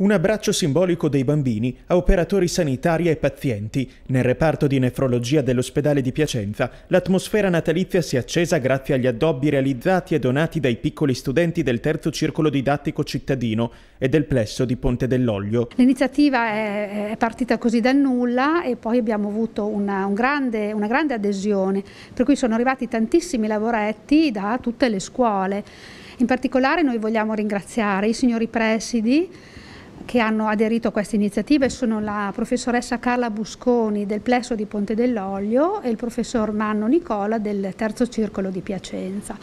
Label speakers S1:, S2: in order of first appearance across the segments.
S1: Un abbraccio simbolico dei bambini a operatori sanitari e pazienti. Nel reparto di nefrologia dell'ospedale di Piacenza, l'atmosfera natalizia si è accesa grazie agli addobbi realizzati e donati dai piccoli studenti del terzo circolo didattico cittadino e del plesso di Ponte dell'Oglio.
S2: L'iniziativa è partita così dal nulla e poi abbiamo avuto una, un grande, una grande adesione, per cui sono arrivati tantissimi lavoretti da tutte le scuole. In particolare noi vogliamo ringraziare i signori presidi, che hanno aderito a questa iniziativa sono la professoressa Carla Busconi del Plesso di Ponte dell'Olio e il professor Manno Nicola del Terzo Circolo di Piacenza.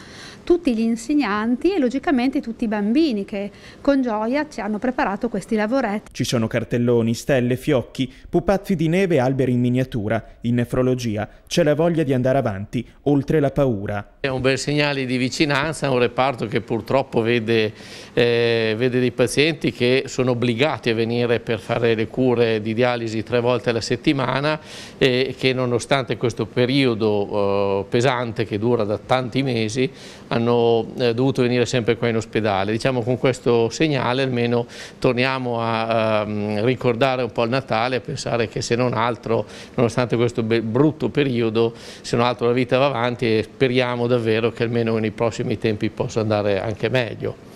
S2: Tutti gli insegnanti e logicamente tutti i bambini che con gioia ci hanno preparato questi lavoretti.
S1: Ci sono cartelloni, stelle, fiocchi, pupazzi di neve e alberi in miniatura. In nefrologia c'è la voglia di andare avanti, oltre la paura.
S3: È un bel segnale di vicinanza, un reparto che purtroppo vede, eh, vede dei pazienti che sono obbligati obbligati a venire per fare le cure di dialisi tre volte alla settimana e che nonostante questo periodo eh, pesante che dura da tanti mesi hanno eh, dovuto venire sempre qua in ospedale. Diciamo con questo segnale almeno torniamo a ehm, ricordare un po' il Natale, a pensare che se non altro, nonostante questo brutto periodo, se non altro la vita va avanti e speriamo davvero che almeno nei prossimi tempi possa andare anche meglio.